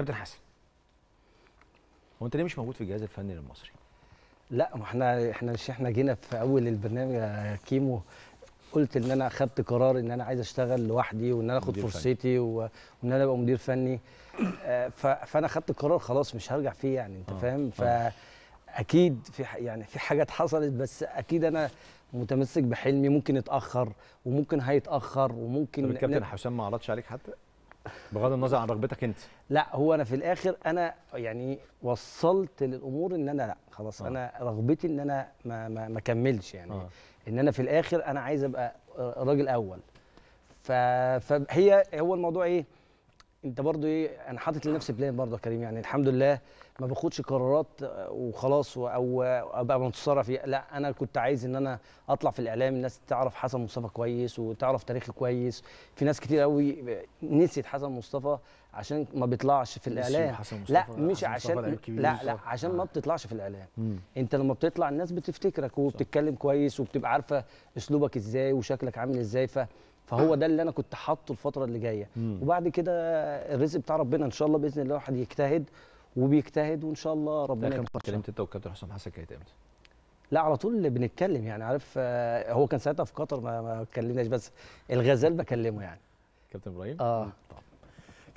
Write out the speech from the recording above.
كابتن حسن هو انت ليه مش موجود في الجهاز الفني للمصري؟ لا ما احنا احنا مش احنا جينا في اول البرنامج يا كيمو قلت ان انا اخذت قرار ان انا عايز اشتغل لوحدي وان انا اخد فرصتي وان انا ابقى مدير فني آه، فانا اخذت قرار خلاص مش هرجع فيه يعني انت آه. فاهم آه. فاكيد في يعني في حاجات حصلت بس اكيد انا متمسك بحلمي ممكن اتاخر وممكن هيتاخر وممكن طب الكابتن حسام ما عرضش عليك حتى بغض النظر عن رغبتك انت لا هو انا في الاخر انا يعني وصلت للامور ان انا لا خلاص آه. انا رغبتي ان انا ما ما, ما كملش يعني آه. ان انا في الاخر انا عايز ابقى راجل اول فهي هو الموضوع ايه انت برضو ايه انا حاطط لنفسي بلان برضو يا كريم يعني الحمد لله ما باخدش قرارات آه، وخلاص او ابقى متصرف فيها لا انا كنت عايز ان انا اطلع في الاعلام الناس تعرف حسن مصطفى كويس وتعرف تاريخي كويس في ناس كتير قوي نسيت حسن مصطفى عشان ما بيطلعش في الاعلام لا مش عشان لا لا عشان ما آه. بتطلعش في الاعلام مم. انت لما بتطلع الناس بتفتكرك وبتتكلم كويس وبتبقى عارفه اسلوبك ازاي وشكلك عامل ازاي ف فهو ده اللي انا كنت حاطه الفتره اللي جايه وبعد كده الرزق بتاع ربنا ان شاء الله باذن الله الواحد يجتهد وبيجتهد وان شاء الله ربنا كم كلمت انت والكابتن حسام حسن كانت امتى؟ لا على طول بنتكلم يعني عارف آه، هو كان ساعتها في قطر ما اتكلمناش بس الغزال بكلمه يعني كابتن ابراهيم اه طبعا.